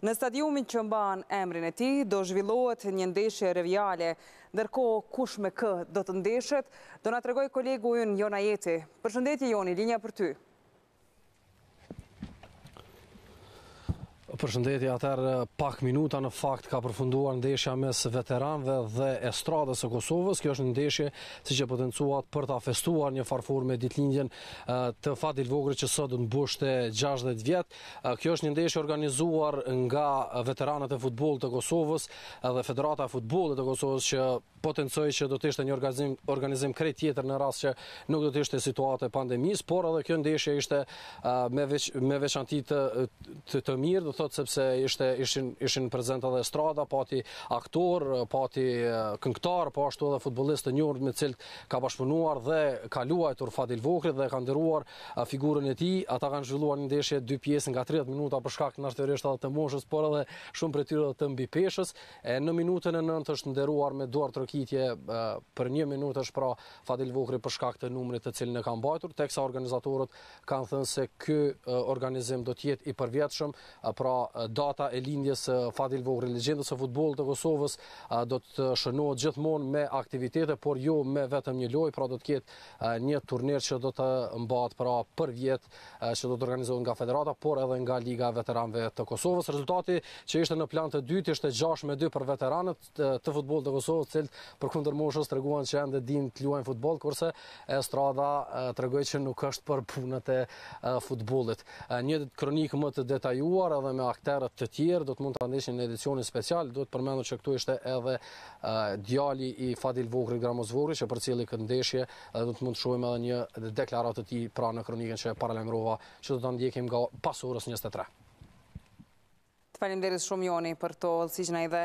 Në stadiumin që mban emrin e ti, do zhvillohet një ndeshje revjale, ndërko kush me kë do të ndeshet, do nga tregoj kolegu unë Jona Jeti. Përshëndetje, Joni, linja për ty. përshëndetje atër eh, pak minuta në fakt ka përfunduar ndeshja mes veteranve dhe estradës e Kosovës. Kjo është ndeshje si që potencuat për ta festuar një farfur me ditlindjen eh, të fatil vogre që sot në bushte 60 vjetë. Kjo është një ndeshje organizuar nga veteranët e futbol të Kosovës dhe Federata e Futbolit të Kosovës që potencoj që do të ishte një organizim krejt tjetër në rras që nuk do të ishte situatë e pandemis, por edhe kjo ndeshje ishte me veçantit të të mirë, do thotë sepse ishte ishin prezenta dhe strada, pati aktor, pati këngtar, po ashtu edhe futbolist të njërë me cilët ka bashkëpunuar dhe ka luaj të rëfadil vokrit dhe ka ndëruar figurën e ti, ata kanë zhvilluar një ndeshje dy pjesë nga 30 minuta për shkak në ashtë të të moshës, por edhe shumë për të të mbipeshës, e në minutën e nëndë është ndëruar me duar të ankitje për një minut është pra Fadil Vukri për shkak të numrit të cilin e kam bajtur, teksa organizatorët kanë thënë se kë organizim do tjetë i përvjetëshëm, pra data e lindjes Fadil Vukri, legendës e futbol të Kosovës, do të shënohet gjithmonë me aktivitete, por jo me vetëm një loj, pra do të kjetë një turnir që do të mbatë pra për vjetë që do të organizohet nga federata, por edhe nga Liga Veteranve të Kosovës. Rezultati që ishte në plan të dytë ishte 6 me 2 për veteranët të futbol të Kosovës, cilët për kundër moshës të reguan që ende din të luajnë futbol, kurse Estrada të regoj që nuk është për punët e futbolit. Një kronikë më të detajuar edhe me akterët të tjerë, do të mund të andeshin në edicionin special, do të përmendu që këtu ishte edhe djali i Fadil Vokri Gramozvori, që për cili këtë ndeshje edhe do të mund të shumë edhe një deklarat të ti pra në kronikën që e paralemrova që do të ndjekim nga pasurës 23. Falim deris shumë joni për to, si që nëjde.